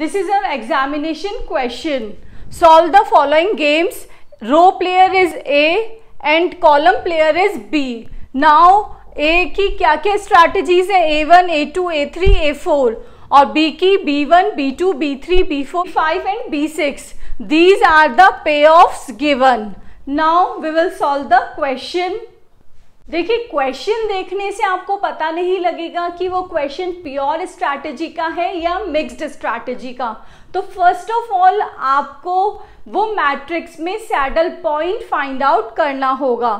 This is an examination question. Solve the following games. Row player is A and column player is B. Now A ki strategies hai A1, A2, A3, A4 or B ki B1, B2, B3, B4, B5 and B6. These are the payoffs given. Now we will solve the question. देखिए question देखने से आपको पता नहीं लगेगा कि वो question pure strategy का है या मिक्स्ड स्ट्रैटेजी का तो फर्स्ट ऑफ ऑल आपको वो मैट्रिक्स में सैडल पॉइंट फाइंड आउट करना होगा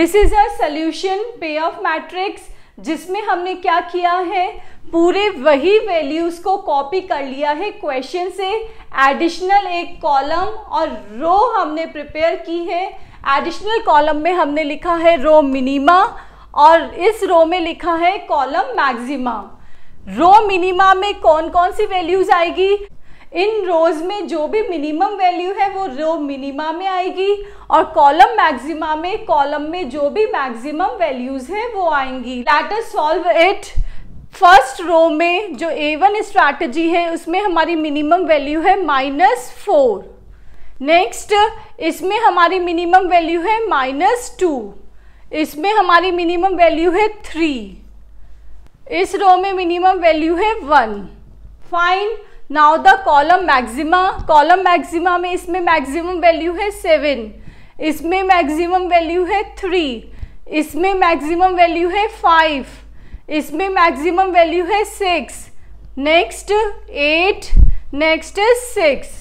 this is a solution payoff matrix जिसमें हमने क्या किया है पूरे वही वैल्यूज को कॉपी कर लिया है क्वेश्चन से एडिशनल एक कॉलम और रो हमने प्रिपेयर की है एडिशनल कॉलम में हमने लिखा है रो मिनिमा और इस रो में लिखा है कॉलम मैक्सिमा रो मिनिमा में कौन कौन सी वैल्यूज आएगी इन रोज में जो भी मिनिमम वैल्यू है वो रो मिनिमा में आएगी और कॉलम मैक्सिमा में कॉलम में जो भी मैक्सिमम वैल्यूज है वो आएंगी let us solve it first row में जो ए वन स्ट्रैटेजी है उसमें हमारी मिनिमम वैल्यू है माइनस फोर नेक्स्ट इसमें हमारी मिनिमम वैल्यू है माइनस टू इसमें हमारी मिनिमम वैल्यू है थ्री इस रो में मिनिमम वैल्यू है one fine now the column maxima column maxima में इसमें मैक्सिमम वैल्यू है सेवन इसमें मैक्सिमम वैल्यू है थ्री इसमें मैक्सिमम वैल्यू है फाइव इसमें मैक्सिमम वैल्यू है six next eight next is six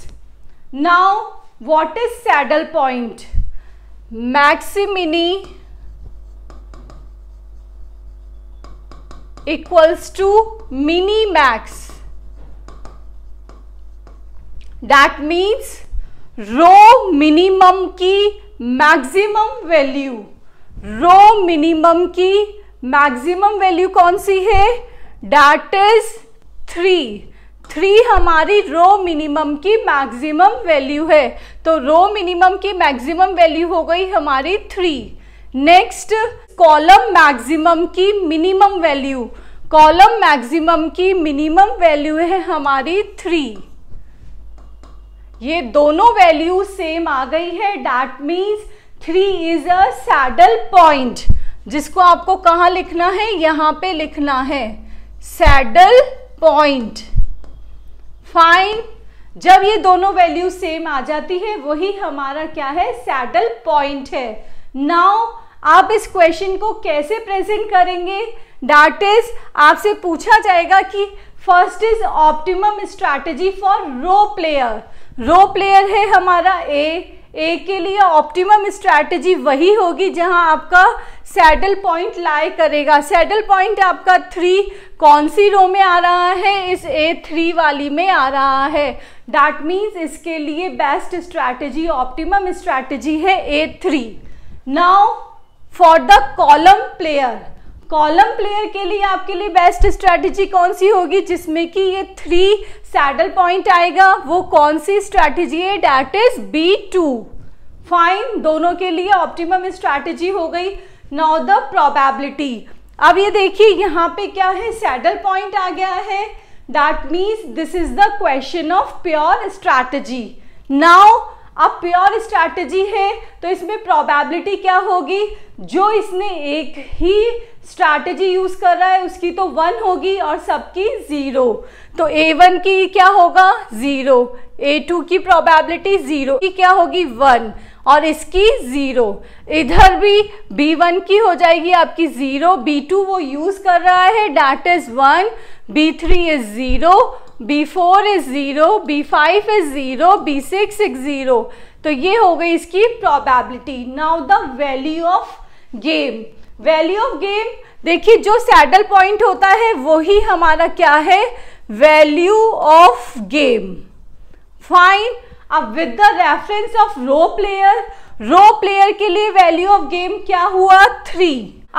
now what is saddle point maximin equals to minimax that means row minimum की maximum value row minimum की maximum value कौन सी है that is three three हमारी row minimum की maximum value है तो row minimum की मैक्सिमम वैल्यू हो गई हमारी थ्री नेक्स्ट कॉलम मैक्सिमम की मिनिमम वैल्यू कॉलम मैक्सिमम की मिनिमम वैल्यू है हमारी थ्री ये दोनों वैल्यू सेम आ गई है that means three is a saddle point जिसको आपको कहाँ लिखना है यहाँ पे लिखना है सैडल पॉइंट फाइन जब ये दोनों वैल्यू सेम आ जाती है वही हमारा क्या है सैडल पॉइंट है नाउ आप इस क्वेश्चन को कैसे प्रेजेंट करेंगे डाट इज आपसे पूछा जाएगा कि first is optimum strategy for row player row player है हमारा ए ए के लिए ऑप्टिमम स्ट्रैटेजी वही होगी जहां आपका सैडल पॉइंट लाई करेगा सैडल पॉइंट आपका थ्री कौन सी रो में आ रहा है इस ए थ्री वाली में आ रहा है डैट मीन्स इसके लिए बेस्ट स्ट्रैटेजी ऑप्टिमम स्ट्रैटेजी है A three now for the column player column player के लिए आपके लिए बेस्ट स्ट्रैटेजी कौन सी होगी जिसमें कि ये थ्री सैडल पॉइंट आएगा वो कौन सी स्ट्रैटेजी है that is B two fine दोनों के लिए ऑप्टिमम स्ट्रेटजी हो गई नाउ द प्रोबेबिलिटी अब ये देखिए यहाँ पे क्या है सैडल पॉइंट आ गया है that means this is the question of pure strategy now अब प्योर स्ट्रैटेजी है तो इसमें प्रोबेबिलिटी क्या होगी जो इसने एक ही स्ट्रैटेजी यूज कर रहा है उसकी तो वन होगी और सबकी जीरो तो ए वन की क्या होगा जीरो ए टू की प्रोबेबिलिटी जीरो की क्या होगी वन और इसकी ज़ीरो इधर भी बी वन की हो जाएगी आपकी ज़ीरो बी टू वो यूज़ कर रहा है that is one B three is zero B four is zero B five is zero B six is zero तो ये हो गई इसकी probability now the value of game value of game देखिए जो सैडल पॉइंट होता है वही हमारा क्या है वैल्यू ऑफ गेम फाइन अब with the reference of row player row player के लिए वैल्यू ऑफ गेम क्या हुआ थ्री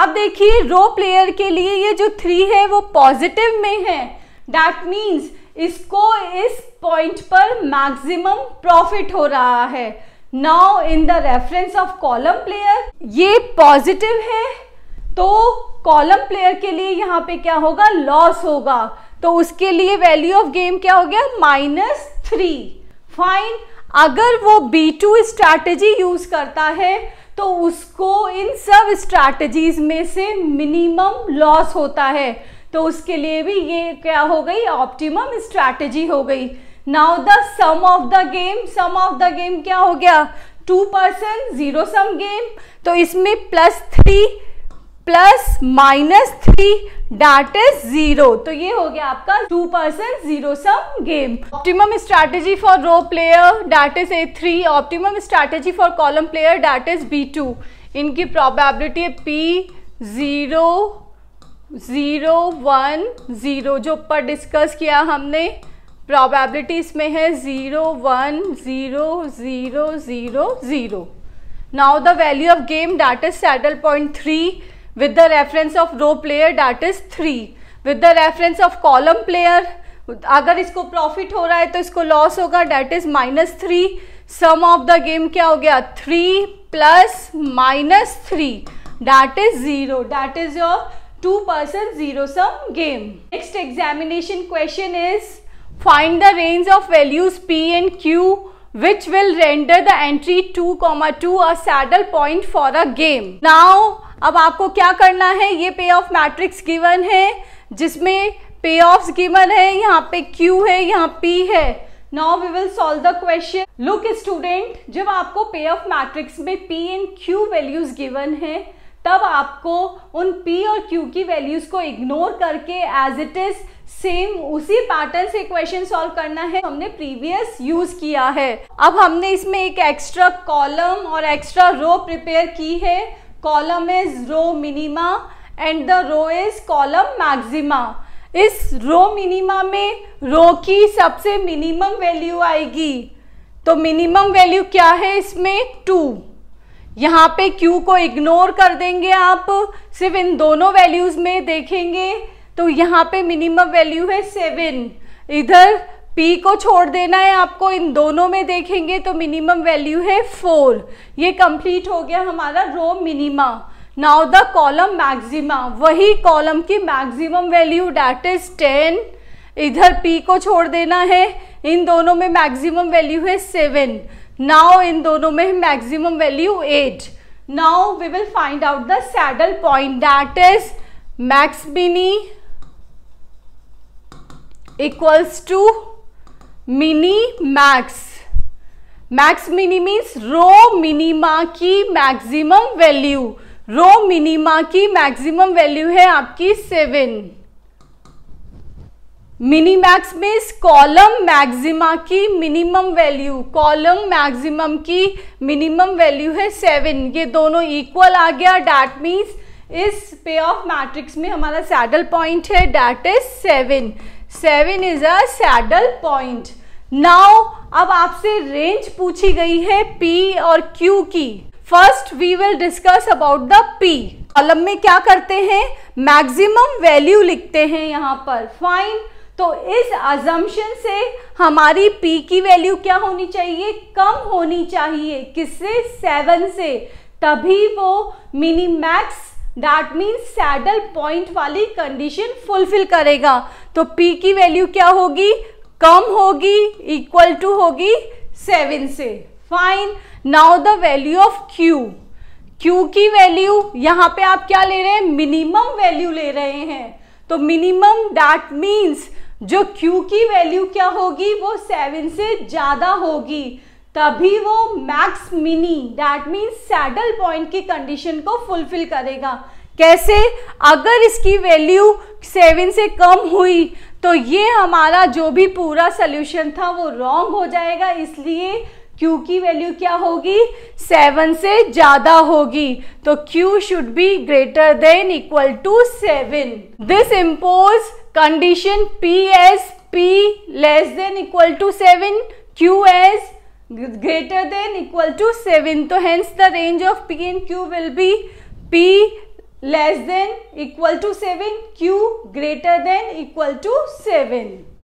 अब देखिए रो प्लेयर के लिए ये जो थ्री है वो पॉजिटिव में है डैट मीन्स इसको इस पॉइंट पर मैक्सिमम प्रॉफिट हो रहा है now in the reference of column player ये पॉजिटिव है तो कॉलम प्लेयर के लिए यहाँ पे क्या होगा लॉस होगा तो उसके लिए वैल्यू ऑफ गेम क्या हो गया माइनस थ्री फाइन अगर वो बी टू स्ट्रैटेजी यूज करता है तो उसको इन सब स्ट्रैटेजीज में से मिनिमम लॉस होता है तो उसके लिए भी ये क्या हो गई ऑप्टिमम स्ट्रैटेजी हो गई now the sum of the game sum of the game क्या हो गया two person zero sum game तो इसमें plus three plus minus three that is zero तो ये हो गया आपका two person zero sum game optimum strategy for row player that is A three optimum strategy for column player that is B two इनकी probability है P zero zero one zero जो ऊपर discuss किया हमने प्रोबेबिलिटी इसमें है zero one zero zero zero zero now the value of game is saddle point three with the reference of row player that is three with the reference of column player अगर इसको profit हो रहा है तो इसको loss होगा that is minus three sum of the game क्या हो गया three plus minus three that is zero that is your two person zero sum game next examination question is find the range of values P and Q which will render the entry two comma two a saddle point for a game now अब आपको क्या करना है ये पे payoff matrix given है जिसमें पे ऑफ गिवन है यहाँ पे Q है यहाँ P है now we will solve the question look student जब आपको पे ऑफ मैट्रिक्स में P and Q values given है तब आपको उन P और Q की वैल्यूज को इग्नोर करके एज इट इज सेम उसी पैटर्न से क्वेश्चन सॉल्व करना है हमने प्रीवियस यूज किया है अब हमने इसमें एक एक्स्ट्रा कॉलम और एक्स्ट्रा रो प्रिपेयर की है column is row minima and the row is column maxima इस रो मिनिमा में रो की सबसे मिनिमम वैल्यू आएगी तो मिनिमम वैल्यू क्या है इसमें टू यहाँ पे क्यू को इग्नोर कर देंगे आप सिर्फ इन दोनों वैल्यूज में देखेंगे तो यहाँ पे मिनिमम वैल्यू है सेवन इधर पी को छोड़ देना है आपको इन दोनों में देखेंगे तो मिनिमम वैल्यू है फोर ये कंप्लीट हो गया हमारा row minima now the column maxima वही कॉलम की maximum value that is ten इधर पी को छोड़ देना है इन दोनों में मैक्सिमम वैल्यू है सेवन नाउ इन दोनों में maximum value eight now we will find out the saddle point that is maximin equals to minimax maximin means row minima की मैक्सिमम वैल्यू रो मिनिमा की maximum value है आपकी seven minimax means column maxima की minimum value column maximum की minimum value है seven ये दोनों equal आ गया डैट मीन्स इस पे ऑफ मैट्रिक्स में हमारा सैडल पॉइंट है that is seven seven is a saddle point now अब आपसे रेंज पूछी गई है पी और क्यू की first we will discuss about the P column में क्या करते हैं मैक्सिमम वैल्यू लिखते हैं यहाँ पर फाइन तो इस अजम्पन से हमारी पी की वैल्यू क्या होनी चाहिए कम होनी चाहिए किससे सेवन से तभी वो minimax that means saddle point वाली कंडीशन फुलफिल करेगा तो पी की वैल्यू क्या होगी कम होगी इक्वल टू होगी सेवन से fine now the value of Q Q की वैल्यू यहाँ पे आप क्या ले रहे हैं मिनिमम वैल्यू ले रहे हैं तो मिनिमम डैट मीन्स जो Q की वैल्यू क्या होगी वो सेवन से ज़्यादा होगी तभी वो maximin that means saddle point की कंडीशन को फुलफिल करेगा कैसे अगर इसकी वैल्यू सेवन से कम हुई तो ये हमारा जो भी पूरा सोल्यूशन था वो रॉन्ग हो जाएगा इसलिए क्यू की वैल्यू क्या होगी सेवन से ज्यादा होगी तो Q should be greater than equal to seven this impose condition P is P less than equal to seven Q is greater than equal to seven तो hence the range of P and Q will be P less than equal to 7 q greater than equal to 7